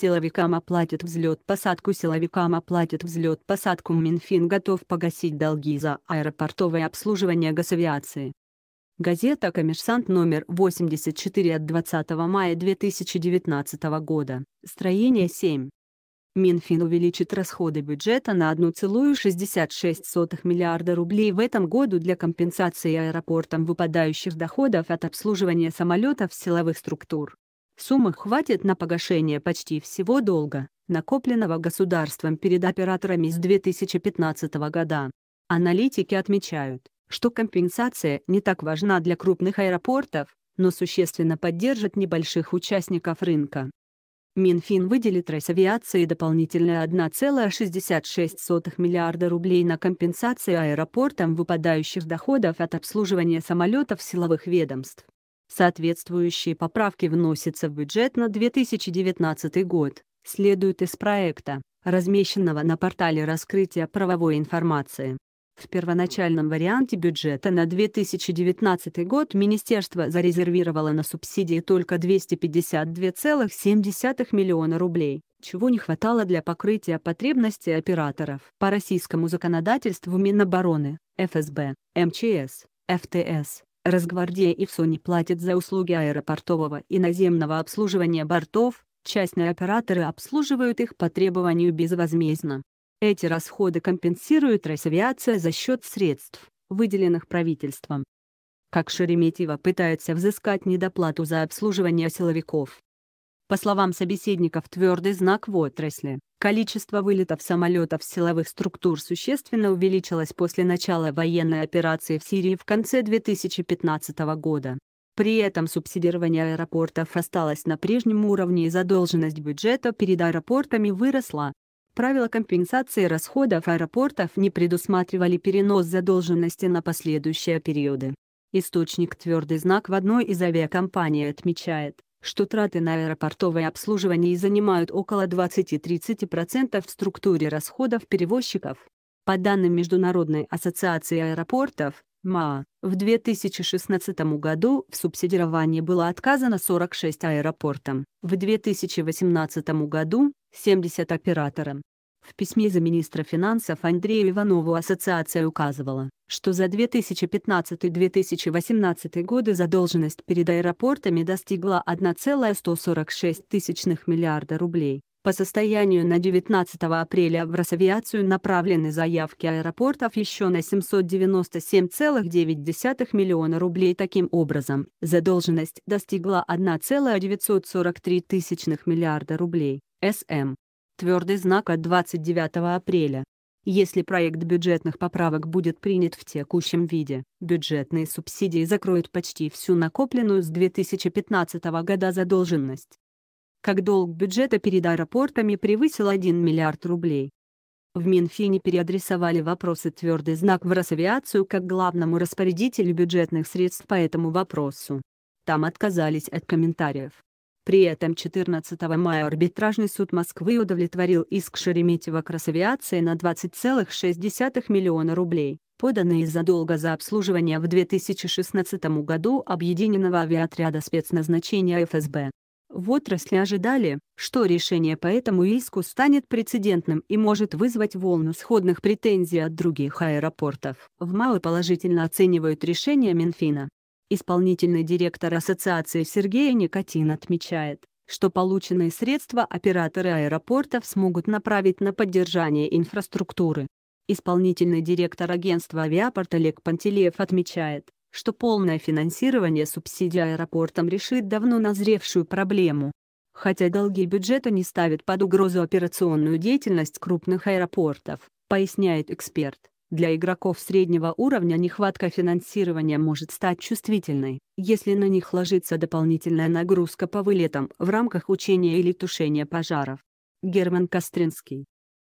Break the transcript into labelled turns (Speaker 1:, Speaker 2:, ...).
Speaker 1: Силовикам оплатят взлет, посадку Силовикам оплатят взлет, посадку Минфин готов погасить долги за аэропортовое обслуживание госавиации. Газета «Коммерсант» номер 84 от 20 мая 2019 года, строение 7. Минфин увеличит расходы бюджета на 1,66 миллиарда рублей в этом году для компенсации аэропортам выпадающих доходов от обслуживания самолетов силовых структур. Суммы хватит на погашение почти всего долга, накопленного государством перед операторами с 2015 года. Аналитики отмечают, что компенсация не так важна для крупных аэропортов, но существенно поддержит небольших участников рынка. Минфин выделит Росавиации дополнительные 1,66 миллиарда рублей на компенсацию аэропортам выпадающих доходов от обслуживания самолетов силовых ведомств. Соответствующие поправки вносятся в бюджет на 2019 год, Следует из проекта, размещенного на портале раскрытия правовой информации. В первоначальном варианте бюджета на 2019 год Министерство зарезервировало на субсидии только 252,7 миллиона рублей, чего не хватало для покрытия потребностей операторов по российскому законодательству Минобороны, ФСБ, МЧС, ФТС, Росгвардия и ВСУ платят за услуги аэропортового и наземного обслуживания бортов, частные операторы обслуживают их по требованию безвозмездно. Эти расходы компенсирует Росавиация за счет средств, выделенных правительством. Как Шереметьево пытается взыскать недоплату за обслуживание силовиков. По словам собеседников, твердый знак в отрасли. Количество вылетов самолетов силовых структур существенно увеличилось после начала военной операции в Сирии в конце 2015 года. При этом субсидирование аэропортов осталось на прежнем уровне и задолженность бюджета перед аэропортами выросла. Правила компенсации расходов аэропортов не предусматривали перенос задолженности на последующие периоды. Источник «Твердый знак» в одной из авиакомпаний отмечает, что траты на аэропортовое обслуживание занимают около 20-30% в структуре расходов перевозчиков. По данным Международной ассоциации аэропортов, МАА, в 2016 году в субсидировании было отказано 46 аэропортам, в 2018 году – 70 операторам, в письме за министра финансов Андрею Иванову ассоциация указывала, что за 2015-2018 годы задолженность перед аэропортами достигла 1,146 тысячных миллиарда рублей. По состоянию на 19 апреля в Росавиацию направлены заявки аэропортов еще на 797,9 миллиона рублей. Таким образом, задолженность достигла 1,943 миллиарда рублей. СМ. Твердый знак от 29 апреля. Если проект бюджетных поправок будет принят в текущем виде, бюджетные субсидии закроют почти всю накопленную с 2015 года задолженность. Как долг бюджета перед аэропортами превысил 1 миллиард рублей. В Минфине переадресовали вопросы твердый знак в Росавиацию как главному распорядителю бюджетных средств по этому вопросу. Там отказались от комментариев. При этом 14 мая арбитражный суд Москвы удовлетворил иск Шереметьева Красавиации на 20,6 миллиона рублей, поданный из за долга за обслуживание в 2016 году Объединенного авиаотряда спецназначения ФСБ. В отрасли ожидали, что решение по этому иску станет прецедентным и может вызвать волну сходных претензий от других аэропортов. В МАО положительно оценивают решение Минфина. Исполнительный директор Ассоциации Сергея Никотин отмечает, что полученные средства операторы аэропортов смогут направить на поддержание инфраструктуры. Исполнительный директор агентства «Авиапорт» Олег Пантелеев отмечает, что полное финансирование субсидий аэропортам решит давно назревшую проблему. Хотя долги бюджета не ставят под угрозу операционную деятельность крупных аэропортов, поясняет эксперт, для игроков среднего уровня нехватка финансирования может стать чувствительной, если на них ложится дополнительная нагрузка по вылетам в рамках учения или тушения пожаров. Герман Костринский